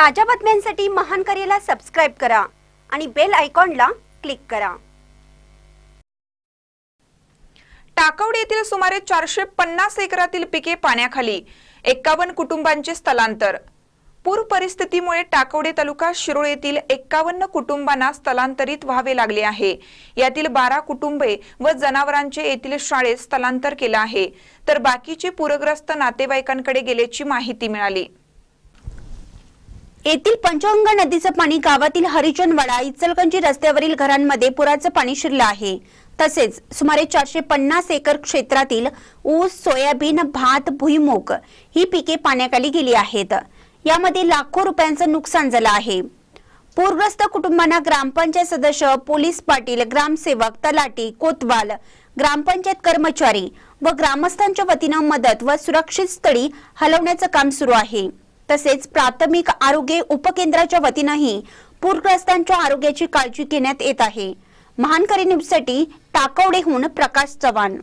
ताज्या बातम्यांसाठी महान कार्याला सबस्क्राईब करा आणि बेल आयकॉनला क्लिक करा टाकवडे येथील सुमारे चारशे पन्नास एकरातील पिके पाण्याखाली एक्कावन्न कुटुंबांचे स्थलांतर पूर परिस्थितीमुळे टाकवडे तालुका शिरोळ येथील एक्कावन्न कुटुंबांना स्थलांतरित व्हावे लागले आहे यातील बारा कुटुंबे व जनावरांचे येथील शाळेत स्थलांतर केलं आहे तर बाकीचे पूरग्रस्त नातेवाईकांकडे गेल्याची माहिती मिळाली येथील पंचगंगा नदीचं पाणी गावातील हरिजनवाडा इचलकंजी रस्त्यावरील घरांमध्ये पुराचं पाणी शिरलं आहे तसेच सुमारे चारशे पन्नास एकर क्षेत्रातील ऊस सोयाबीन भात भुईमूग ही पिके पाण्याखाली गेली आहेत यामध्ये लाखो रुपयांचं नुकसान झालं आहे पूरग्रस्त कुटुंबांना ग्रामपंचायत सदस्य पोलीस पाटील ग्रामसेवक तलाटी कोतवाल ग्रामपंचायत कर्मचारी व ग्रामस्थांच्या वतीनं मदत व सुरक्षित स्थळी हलवण्याचं काम सुरू आहे तसेच प्राथमिक आरोग्य उपकेंद्राच्या वतीनंही पूरग्रस्तांच्या आरोग्याची काळजी घेण्यात येत आहे महानकरी न्यूजसाठी टाकवडेहून प्रकाश चव्हाण